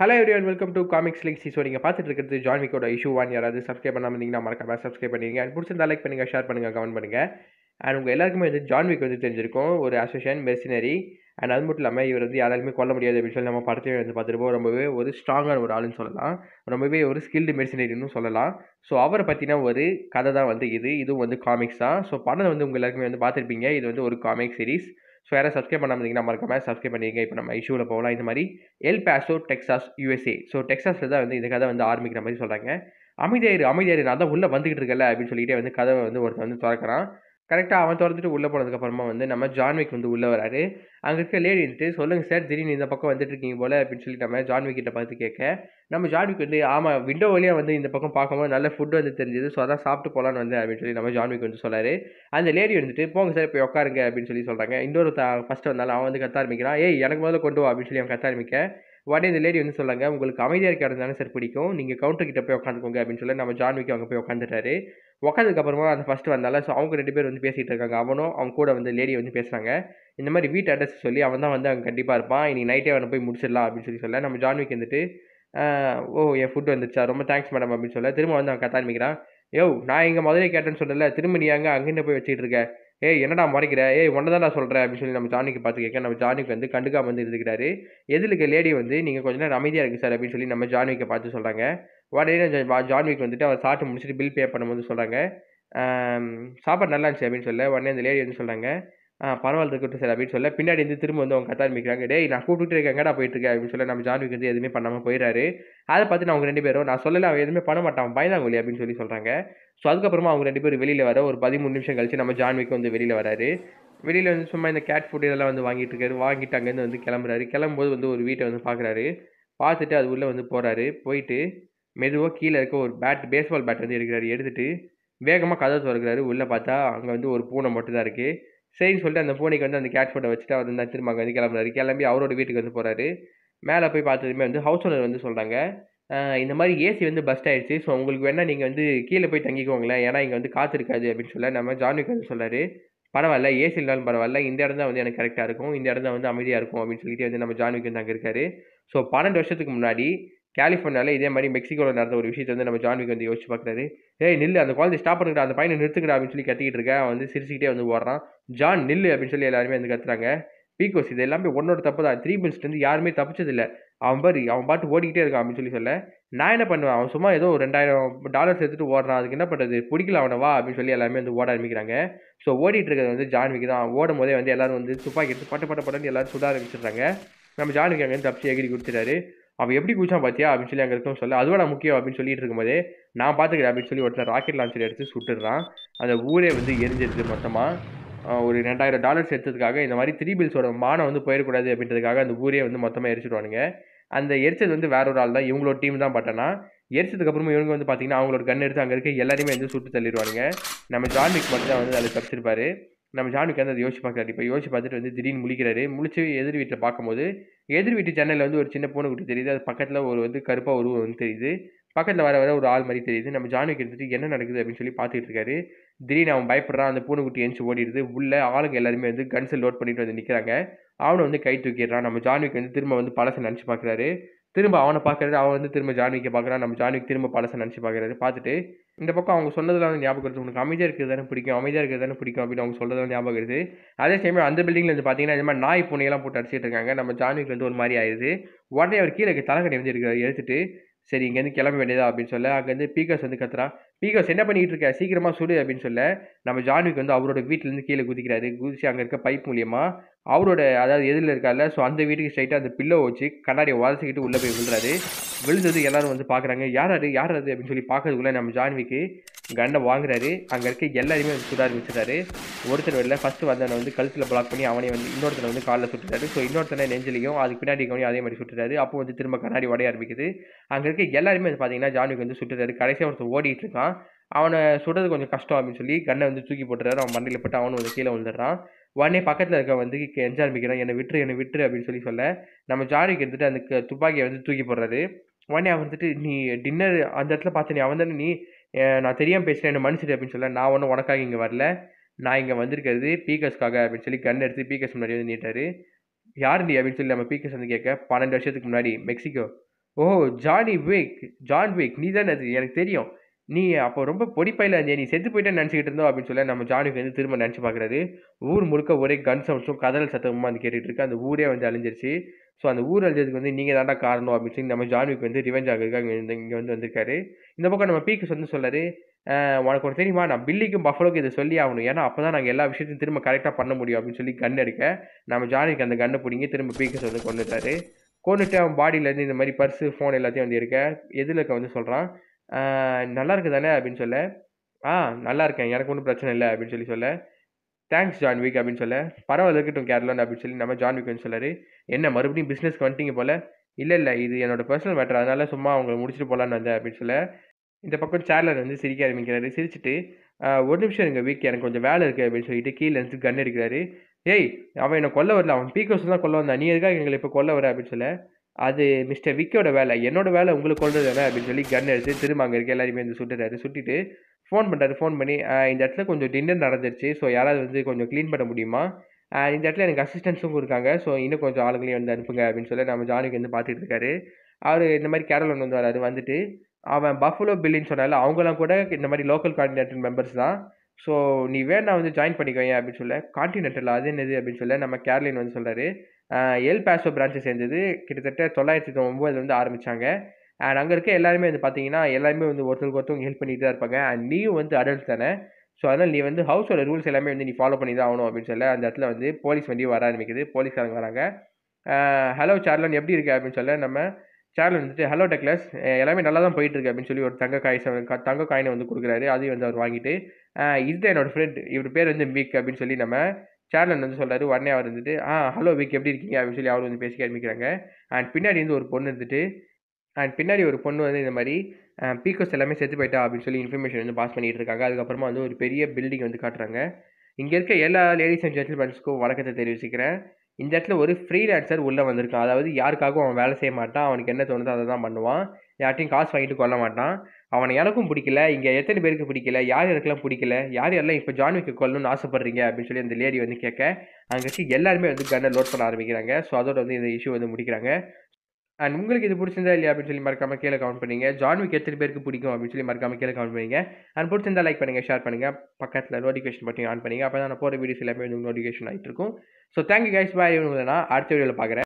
hello everyone welcome to comics link so நீங்கள் பார்த்துட்டு இருக்கிறது ஜான் விக்கோட இஷ்யூ ஒன் யாராவது சப்ஸ்கிரைப் பண்ணாமல் இருந்தீங்கன்னா மறக்காம சப்ஸ்கிரைப் பண்ணிங்க அண்ட் பிடிச்சிருந்தா லைக் பண்ணுங்கள் ஷேர் பண்ணுங்கள் கமெண்ட் பண்ணுங்கள் அண்ட் உங்கள் எல்லாருக்குமே வந்து ஜான் விக் வந்து தெரிஞ்சிருக்கும் ஒரு அசோசியன் மெர்சினரி அண்ட் அது மட்டும் இல்லாமல் இவர் வந்து யாராலுமே கொல்ல முடியாது அப்படின்னு சொல்லி நம்ம படத்தையும் வந்து பார்த்துருப்போம் ரொம்பவே ஒரு ஸ்ட்ராங்கான ஒரு ஆளுன்னு சொல்லலாம் ரொம்பவே ஒரு ஸ்கில்டு மெர்சினரின்னு சொல்லலாம் ஸோ அவரை பற்றின ஒரு கதை தான் வந்து இது இதுவும் வந்து காமிக்ஸ் தான் ஸோ படம் வந்து உங்கள் எல்லாருக்குமே வந்து பார்த்துருப்பீங்க இது வந்து ஒரு காமிக் சீரிஸ் ஸோ யாரும் சப்ஸ்கிரைப் பண்ணாமல் இருந்தீங்கன்னா மறக்காம சப்ஸ்கிரைப் பண்ணிங்க இப்போ நம்ம இஷ்யூவில் போகலாம் இந்த மாதிரி El Paso Texas USA so டெக்ஸாஸில் தான் வந்து இந்த கதை வந்து ஆரம்பிக்கிற மாதிரி சொல்கிறாங்க அமைதியாயிரு அமைதியாயிரு நான் தான் உள்ளே வந்துக்கிட்டு இருக்கல அப்படின்னு சொல்லிட்டு வந்து கதவை வந்து ஒருத்தர் வந்து திறக்கிறான் கரெக்டாக அவன் திறந்துட்டு உள்ளே போனதுக்கப்புறமா வந்து நம்ம ஜான்விக் வந்து உள்ளே வராரு அங்கே இருக்க லேடி இருந்துட்டு சொல்லுங்கள் சார் திடீர்னு இந்த பக்கம் வந்துட்டு இருக்கீங்க போல் அப்படின்னு சொல்லி நம்ம ஜான்விக் கிட்ட பார்த்து கேட்க நம்ம ஜான்விக் வந்து ஆமாம் விண்டோ வழியாக வந்து இந்த பக்கம் பார்க்கும்போது நல்ல ஃபுட் வந்து தெரிஞ்சது ஸோ அதான் சாப்பிட்டு போகலான்னு வந்து அப்படின்னு சொல்லி நம்ம ஜான்விக் வந்து சொல்லாரு அந்த லேடி வந்துட்டு போங்க சார் இப்போ உட்காருங்க அப்படின்னு சொல்லி சொல்கிறாங்க இன்னொரு த ஃபஸ்ட்டு வந்தாலும் அவன் வந்து கத்த ஆரம்பிக்கிறான் ஏய் எனக்கு முதல்ல கொண்டு வா அப்படின்னு சொல்லி அவன் கத்த ஆரம்பிக்க உடனே இந்த லேடி வந்து சொல்லுங்கள் உங்களுக்கு அமைதியாக இருக்க தானே சார் பிடிக்கும் நீங்கள் கவுண்டர் போய் உட்காந்துக்கோங்க அப்படின்னு சொல்லி நம்ம ஜான்விக்கு அங்கே போய் உட்காந்துட்டாரு அப்புறமா அந்த ஃபஸ்ட்டு வந்தால ஸோ அவங்க ரெண்டு பேர் வந்து பேசிகிட்டு இருக்காங்க அவனும் அவங்க கூட வந்து லேடி வந்து பேசுகிறாங்க இந்த மாதிரி வீட்டு அட்ரஸ் சொல்லி அவன் தான் வந்து அவங்க கண்டிப்பாக இருப்பான் இன்னைக்கு நைட்டே அவனை போய் முடிச்சிடலாம் அப்படின்னு சொல்லி சொல்ல நம்ம ஜான்விக் வந்துட்டு ஓ என் ஃபுட் வந்துச்சா ரொம்ப தேங்க்ஸ் மேடம் அப்படின்னு சொல்ல திரும்ப வந்து அவன் கத்த ஆரம்பிக்கிறான் யோ நான் எங்கள் மதுரை கேட்டேன்னு சொல்லலை திரும்ப நீ அங்கே அங்கேருந்து போய் வச்சுக்கிட்டு இருக்கேன் ஏய் என்னடா மறைக்கிற ஏய் ஒன்றை தான் நான் சொல்கிறேன் அப்படின்னு சொல்லி நம்ம ஜானிக்கு பார்த்து கேட்க நம்ம ஜானிக்கு வந்து கண்டுக்காம வந்து இருக்கிறாரு எதிர்க்க லேடி வந்து நீங்கள் கொஞ்சம் நேரம் அமைதியாக இருக்குது சார் அப்படின்னு சொல்லி நம்ம ஜானிக்கை பார்த்து சொல்கிறாங்க உடனே ஜான் வீக் வந்துட்டு அவர் சாப்பிட்டு முடிச்சுட்டு பில் பே பண்ணும்போது சொல்கிறாங்க சாப்பாடு நல்லா இருந்துச்சு அப்படின்னு சொல்ல உடனே அந்த லேடி வந்து சொல்கிறாங்க பரவாயில்ல இருக்கட்டும் சார் அப்படின்னு சொல்ல பின்னாடி இருந்து திரும்ப வந்து அவங்க கத்த டேய் நான் கூப்பிட்டு இருக்கேங்கடா போயிட்டு இருக்கேன் அப்படின்னு சொல்ல நம்ம ஜான்விக் வந்து எதுவுமே பண்ணாமல் போயிடாரு அதை பார்த்து அவங்க ரெண்டு பேரும் நான் சொல்லலை அவன் எதுவுமே பண்ண மாட்டான் பயந்தாங்க பயந்தாங்கொழி அப்படின்னு சொல்லி சொல்கிறாங்க ஸோ அதுக்கப்புறமா அவங்க ரெண்டு பேரும் வெளியில் வர ஒரு பதிமூணு நிமிஷம் கழிச்சு நம்ம ஜான்விக்கு வந்து வெளியில் வராரு வெளியில் வந்து சும்மா இந்த கேட் ஃபுட் இதெல்லாம் வந்து வாங்கிட்டு இருக்காரு வாங்கிட்டு அங்கேருந்து வந்து கிளம்புறாரு கிளம்பும்போது வந்து ஒரு வீட்டை வந்து பார்க்குறாரு பார்த்துட்டு அது உள்ளே வந்து போகிறாரு போயிட்டு மெதுவாக கீழே இருக்க ஒரு பேட் பேஸ்பால் பேட் வந்து எடுக்கிறாரு எடுத்துகிட்டு வேகமாக கதவை திறக்கிறாரு உள்ளே பார்த்தா அங்கே வந்து ஒரு பூனை மட்டும் தான் இருக்குது சரின்னு சொல்லிட்டு அந்த பூனைக்கு வந்து அந்த கேட்ச் ஃபோட்டை வச்சுட்டு அவர் வந்து திரும்ப அங்கே வந்து கிளம்புறாரு கிளம்பி அவரோட வீட்டுக்கு வந்து போகிறாரு மேலே போய் பார்த்ததுமே வந்து ஹவுஸ் ஓனர் வந்து சொல்கிறாங்க இந்த மாதிரி ஏசி வந்து பஸ்ட் ஆயிடுச்சு ஸோ உங்களுக்கு வேணால் நீங்கள் வந்து கீழே போய் தங்கிக்கோங்களேன் ஏன்னா இங்கே வந்து காற்று இருக்காது அப்படின்னு சொல்ல நம்ம ஜான்விக் வந்து சொல்கிறாரு பரவாயில்ல ஏசி இல்லாலும் பரவாயில்ல இந்த இடம் தான் வந்து எனக்கு கரெக்டாக இருக்கும் இந்த இடம் தான் வந்து அமைதியாக இருக்கும் அப்படின்னு சொல்லிட்டு வந்து நம்ம ஜான்விக் வந்து அங்கே இருக்காரு ஸோ பன்னெண்டு வருஷத்துக்கு முன்னாடி கலிஃபோர்னியாவில் இதே மாதிரி மெக்சிகோவில் நடந்த ஒரு விஷயத்தை வந்து நம்ம ஜான்விக் வந்து யோசிச்சு பார்க்குறாரு ஏய் நில்லு அந்த குழந்தை ஸ்டாப் பண்ணுங்கடா அந்த பையனை நிறுத்துங்கடா அப்படின்னு சொல்லி கத்திக்கிட்டு இருக்க வந்து சிரிச்சுக்கிட்டே வந்து ஓடுறான் ஜான் நில்லு அப்படின்னு சொல்லி எல்லாருமே வந்து கத்துறாங்க பீகோஸ் இது எல்லாமே ஒன்னோட தப்பு தான் த்ரீ மினிட்ஸ்லேருந்து யாருமே தப்பிச்சதில்லை அவன் பாரு அவன் பாட்டு ஓடிக்கிட்டே இருக்கான் அப்படின்னு சொல்லி சொல்ல நான் என்ன பண்ணுவேன் அவன் சும்மா ஏதோ ஒரு ரெண்டாயிரம் டாலர்ஸ் எடுத்துகிட்டு ஓடுறான் அதுக்கு என்ன பண்ணுறது பிடிக்கல அவனை வா அப்படின்னு சொல்லி எல்லாமே வந்து ஓட ஆரம்பிக்கிறாங்க ஸோ ஓடிட்டு இருக்கிறது வந்து ஜான்விக்கு தான் ஓடும் போதே வந்து எல்லாரும் வந்து துப்பாக்கி எடுத்து பட்ட பட்ட பட்டன்னு எல்லாரும் சுட ஆரம்பிச்சிடுறாங்க நம்ம ஜான்விக்கு அங்கேருந்து தப்பிச்சு எகிரி கொடுத்துட்டாரு அவன் எப்படி குதிச்சான் பார்த்தியா அப்படின்னு சொல்லி அங்கே இருக்கும் சொல்ல அதுவாடா முக்கியம் அப்படின்னு சொல்லிட்டு இருக்கும்போதே நான் பார்த்துக்கிறேன் அப்படின்னு சொல்லி ஒருத்தர் ராக்கெட் லான்ச்சர் எடுத்து சுட்டுடுறான் அந்த ஊரே வந்து எரிஞ்சிருது மொத்தமாக ஒரு ரெண்டாயிரம் டாலர்ஸ் எடுத்ததுக்காக இந்த மாதிரி த்ரீ பில்ஸோட மானம் வந்து போயிடக்கூடாது அப்படின்றதுக்காக அந்த ஊரே வந்து மொத்தமாக எரிச்சிடுவானுங்க அந்த எரிச்சது வந்து வேற ஒரு ஆள் தான் இவங்களோட டீம் தான் பட்டனா எரிச்சதுக்கு அப்புறமா இவங்க வந்து பார்த்தீங்கன்னா அவங்களோட கன் எடுத்து அங்கே இருக்க எல்லாருமே வந்து சுட்டு தள்ளிடுவானுங்க நம்ம ஜான்விக் மட்டும் தான் வந்து அதில் தப்பிச்சிருப்பாரு நம்ம ஜானுக்கு வந்து அதை யோசிச்சு பார்க்குறாரு இப்போ யோசிச்சு பார்த்துட்டு வந்து திடீர்னு முழிக்கிறாரு முழிச்சு எதிர் வீட்டில் பார்க்கும்போது எதிர் வீட்டு ஜன்னலில் வந்து ஒரு சின்ன பூனை குட்டி தெரியுது அது பக்கத்தில் ஒரு வந்து கருப்பாக உருவம் வந்து தெரியுது பக்கத்தில் வர வர ஒரு ஆள் மாதிரி தெரியுது நம்ம ஜானுக்கு எடுத்துட்டு என்ன நடக்குது அப்படின்னு சொல்லி பார்த்துட்டு இருக்காரு திடீர்னு அவன் பயப்படுறான் அந்த பூனைக்குட்டி எஞ்சி ஓடிடுது உள்ளே ஆளுங்க எல்லாருமே வந்து கன்ஸை லோட் பண்ணிட்டு வந்து நிற்கிறாங்க அவனை வந்து கை தூக்கிடுறான் நம்ம ஜானுக்கு வந்து திரும்ப வந்து பழசை நினச்சி பார்க்குறாரு திரும்ப அவனை பார்க்குறது அவன் வந்து திரும்ப ஜான்விக்கை பார்க்குறான் நம்ம ஜான்விக்கு திரும்ப பழசை நினச்சி பார்க்குறாரு பார்த்துட்டு இந்த பக்கம் அவங்க சொன்னதில் வந்து ஞாபகம் இருக்குது உனக்கு அமைதியாக இருக்கிறது தானே பிடிக்கும் அமைதியாக இருக்கிறது தானே பிடிக்கும் அப்படின்னு அவங்க சொல்கிறது ஞாபகம் இருக்குது அதே டைம் அந்த பில்டிங்கில் வந்து பார்த்தீங்கன்னா இந்த மாதிரி நாய் பூனையெல்லாம் போட்டு அடிச்சிட்டு இருக்காங்க நம்ம ஜான்விக்கு வந்து ஒரு மாதிரி ஆயிடுது உடனே அவர் கீழே தலைக்கடை வந்து எடுத்துட்டு சரி இங்கேருந்து கிளம்ப வேண்டியதா அப்படின்னு சொல்ல அங்கேருந்து பீகாஸ் வந்து கத்துறா பீகாஸ் என்ன பண்ணிக்கிட்டு இருக்க சீக்கிரமாக சுடு அப்படின்னு சொல்ல நம்ம ஜான்விக் வந்து அவரோட வீட்டிலேருந்து கீழே குதிக்கிறாரு குதிச்சு அங்கே இருக்க பைப் மூலியமாக அவரோட அதாவது எதிரில் இருக்கார்ல ஸோ அந்த வீட்டுக்கு ஸ்ட்ரைட்டாக அந்த பில்லோ வச்சு கண்ணாடியை வளர்த்துக்கிட்டு உள்ளே போய் விழுறாரு விழுந்தது எல்லாரும் வந்து பார்க்குறாங்க யார் யார் அது அப்படின்னு சொல்லி பார்க்கறதுக்குள்ளே நம்ம ஜான்விக்கு கண்ணை வாங்குறாரு அங்கே இருக்க எல்லாருமே வந்து சுட ஆரம்பிச்சிட்டாரு ஒருத்தர் வெளில ஃபஸ்ட்டு வந்தவனை வந்து கழுத்தில் பிளாக் பண்ணி அவனே வந்து இன்னொருத்தனை வந்து காலில் சுட்டுறாரு ஸோ இன்னொருத்தனை நெஞ்சிலையும் அதுக்கு பின்னாடி இருக்கவனையும் அதே மாதிரி சுட்டுறாரு அப்போ வந்து திரும்ப கண்ணாடி உடைய ஆரம்பிக்குது அங்கே இருக்க எல்லாருமே வந்து பார்த்தீங்கன்னா ஜானுக்கு வந்து சுட்டுறாரு கடைசியாக ஒருத்தர் ஓடிட்டு இருக்கான் அவனை சுடுறது கொஞ்சம் கஷ்டம் அப்படின்னு சொல்லி கண்ணை வந்து தூக்கி போட்டுறாரு அவன் மண்ணில் போட்டு அவனும் வந்து கீழே விழுந்துடுறான் உடனே பக்கத்தில் இருக்க வந்து எஞ்ச ஆரம்பிக்கிறான் என்னை விட்டுரு என்னை விட்டுரு அப்படின்னு சொல்லி சொல்ல நம்ம ஜானுக்கு எடுத்துகிட்டு அந்த துப்பாக்கியை வந்து தூக்கி போடுறாரு உடனே அவன் வந்துட்டு நீ டின்னர் அந்த இடத்துல பார்த்து நீ அவன் தானே நீ நான் தெரியாமல் பேசுகிறேன் என்ன மனுஷன் அப்படின்னு சொல்ல நான் ஒன்றும் உனக்காக இங்கே வரல நான் இங்கே வந்திருக்கிறது பிகஸ்க்காக அப்படின்னு சொல்லி கண் எடுத்து பிகஸ் முன்னாடி வந்து நீட்டார் யார் நீ அப்படின்னு சொல்லி நம்ம பிகஸ் வந்து கேட்க பன்னெண்டு வருஷத்துக்கு முன்னாடி மெக்சிகோ ஓ ஜானி வேக் ஜான் விக் நீ தானே அது எனக்கு தெரியும் நீ அப்போ ரொம்ப பொடிப்பையில் இருந்தே நீ செத்து போயிட்டேன்னு நினச்சிக்கிட்டு இருந்தோம் அப்படின்னு சொல்லி நம்ம ஜானுக்கு வந்து திரும்ப நினச்சி பார்க்குறாரு ஊர் முழுக்க ஒரே கன் சவுண்ட்ஸும் கதல் சத்தமும் வந்து கேட்டுகிட்டு இருக்கு அந்த ஊரே வந்து அழிஞ்சிருச்சு ஸோ அந்த ஊர் அழிஞ்சதுக்கு வந்து நீங்கள் தாண்டா காரணம் அப்படின்னு சொல்லி நம்ம ஜான்விக்கு வந்து ரிவெஞ்ச் ஆகிறதுக்காக இங்கே இங்கே வந்து வந்திருக்காரு இந்த பக்கம் நம்ம பீக்கு வந்து சொல்லாரு உனக்கு ஒரு தெரியுமா நான் பில்லிக்கும் பஃபலோக்கு இதை சொல்லி ஆகணும் ஏன்னா அப்போ தான் நாங்கள் எல்லா விஷயத்தையும் திரும்ப கரெக்டாக பண்ண முடியும் அப்படின்னு சொல்லி கன் எடுக்க நம்ம ஜானிக்கு அந்த கண்ணை பிடிங்கி திரும்ப பீக்கஸ் வந்து கொண்டுட்டாரு கொண்டுட்டு அவன் பாடியிலேருந்து இந்த மாதிரி பர்ஸு ஃபோன் எல்லாத்தையும் வந்து இருக்க எதில் இருக்க வந்து சொல்கிறான் நல்லா இருக்குது தானே அப்படின்னு சொல்ல ஆ நல்லா இருக்கேன் எனக்கு ஒன்றும் பிரச்சனை இல்லை அப்படின்னு சொல்லி சொல்ல தேங்க்ஸ் ஜான்விக் அப்படின்னு சொல்ல பரவாயில்ல இருக்கட்டும் கேரளான்னு அப்படின்னு சொல்லி நம்ம ஜான்விக் வந்து சொல்லாரு என்ன மறுபடியும் பிஸ்னஸ்க்கு வந்துட்டீங்க போல் இல்லை இல்லை இது என்னோடய பர்சனல் மேட்டர் அதனால் சும்மா அவங்களை முடிச்சுட்டு போகலான்னு வந்தேன் அப்படின்னு சொல்ல இந்த பக்கம் சேர்லர் வந்து சிரிக்க ஆரம்பிக்கிறாரு சிரிச்சுட்டு ஒரு நிமிஷம் எங்கள் வீக் எனக்கு கொஞ்சம் வேலை இருக்குது அப்படின்னு சொல்லிட்டு கீழே இருந்து கன் எடுக்கிறாரு ஏய் அவன் என்னை கொல்ல வரல அவன் பீக்கோஸ் தான் கொல்ல வந்தான் நீ எதுக்காக எங்களை இப்போ கொல்ல வர அப்படின்னு சொல்ல அது மிஸ்டர் விக்கியோட வேலை என்னோட வேலை உங்களுக்கு கொள்றது வேலை அப்படின்னு சொல்லி கன் எடுத்து திரும்ப அங்கே இருக்க எல்லாருமே வந்து சுட்டுறாரு சுட்டிட்டு ஃபோன் பண்ணுறாரு ஃபோன் பண்ணி இந்த இடத்துல கொஞ்சம் டின்னர் நடந்துருச்சு ஸோ யாராவது வந்து கொஞ்சம் க்ளீன் பண்ண முடியுமா இந்த இடத்துல எனக்கு அசிஸ்டன்ஸும் இருக்காங்க ஸோ இன்னும் கொஞ்சம் ஆளுங்களையும் வந்து அனுப்புங்க அப்படின்னு சொல்லி நம்ம ஜானுக்கு வந்து பார்த்துட்டு இருக்காரு அவர் இந்த மாதிரி கேரளன் வந்து வராரு வந்துட்டு அவன் பஃபலோ பில்லின்னு சொன்னால அவங்களாம் கூட இந்த மாதிரி லோக்கல் கார்டினேட்டர் மெம்பர்ஸ் தான் ஸோ நீ வேணா வந்து ஜாயின் பண்ணிக்கோங்க அப்படின்னு சொல்ல கான்டினென்டல் அது என்னது அப்படின்னு சொல்ல நம்ம கேரளின் வந்து சொல்கிறாரு எல் பேசோ பிரான்ச்சை சேர்ந்தது கிட்டத்தட்ட தொள்ளாயிரத்தி ஒம்பதுல வந்து ஆரம்பித்தாங்க அண்ட் அங்கே இருக்க எல்லாருமே வந்து பார்த்தீங்கன்னா எல்லாருமே வந்து ஒருத்தருக்கு ஒருத்தவங்க ஹெல்ப் பண்ணிட்டு தான் இருப்பாங்க அண்ட் நீயும் வந்து அடல்ட் தானே ஸோ அதனால் நீ வந்து ஹவுஸோட ரூல்ஸ் எல்லாமே வந்து நீ ஃபாலோ பண்ணி தான் ஆகணும் அப்படின்னு சொல்ல அந்த இடத்துல வந்து போலீஸ் வண்டி வர ஆரம்பிக்குது போலீஸ்காரங்க வராங்க ஹலோ சார்லன் எப்படி இருக்கு அப்படின்னு சொல்ல நம்ம சார்லன் வந்துட்டு ஹலோ டெக்லஸ் எல்லாமே நல்லா தான் போயிட்டு இருக்கு அப்படின்னு சொல்லி ஒரு தங்க காய்ஸ் தங்க காயினை வந்து கொடுக்குறாரு அதையும் வந்து அவர் வாங்கிட்டு இதுதான் என்னோட ஃப்ரெண்ட் இவர் பேர் வந்து வீக் அப்படின்னு சொல்லி நம்ம சார்லன் வந்து சொல்கிறாரு உடனே அவர் வந்துட்டு ஆ ஹலோ வீக் எப்படி இருக்கீங்க அப்படின்னு சொல்லி அவர் வந்து பேசிக்க ஆரம்பிக்கிறாங்க அண்ட் பின்னாடி வந்து ஒரு பொண்ணு இருந்துட்டு அண்ட் பின்னாடி ஒரு பொண்ணு வந்து இந்த மாதிரி பீக்கோஸ் எல்லாமே செத்து போயிட்டா அப்படின்னு சொல்லி இன்ஃபர்மேஷன் வந்து பாஸ் பண்ணிகிட்டு இருக்காங்க அதுக்கப்புறமா வந்து ஒரு பெரிய பில்டிங் வந்து காட்டுறாங்க இங்கே இருக்க எல்லா லேடிஸ் அண்ட் ஜென்டில்மென்ஸ்க்கும் வழக்கத்தை தெரிவிச்சுக்கிறேன் இந்த இடத்துல ஒரு ஃப்ரீலான்சர் உள்ளே வந்திருக்கான் அதாவது யாருக்காகவும் அவன் வேலை செய்ய மாட்டான் அவனுக்கு என்ன தோணுதோ அதை தான் பண்ணுவான் யார்ட்டையும் காசு வாங்கிட்டு கொள்ள மாட்டான் அவனை எனக்கும் பிடிக்கல இங்கே எத்தனை பேருக்கு பிடிக்கல யார் யாருக்கெல்லாம் பிடிக்கல யார் யாரெல்லாம் இப்போ ஜான்விக்கு கொல்லணும்னு ஆசைப்பட்றீங்க அப்படின்னு சொல்லி அந்த லேடி வந்து கேட்க அங்கே எல்லாருமே வந்து கன்னை லோட் பண்ண ஆரம்பிக்கிறாங்க ஸோ அதோட வந்து இந்த இஷ்யூ வந்து முடிக்கிறாங்க அண்ட் உங்களுக்கு இது பிடிச்சிருந்தா இல்லையா அப்படின்னு சொல்லி மறக்காம கீழே கமெண்ட் பண்ணுங்க ஜான்விக் எத்தனை பேருக்கு பிடிக்கும் அப்படின்னு சொல்லி மறக்காம கீழே கமெண்ட் பண்ணுங்க அண்ட் பிடிச்சிருந்தா லைக் பண்ணுங்க ஷேர் பண்ணுங்க பக்கத்தில் நோட்டிஃபிகேஷன் பட்டியும் ஆன் பண்ணுங்க அப்போ தான் நான் போகிற வீடியோஸ் எல்லாமே உங்களுக்கு நோட்டிஃபிகேஷன் ஆகிட்டு இருக்கும் ஸோ தேங்க்யூ கைஸ் பாய் நான் அடுத்த வீடியோவில் பார்க்குறேன்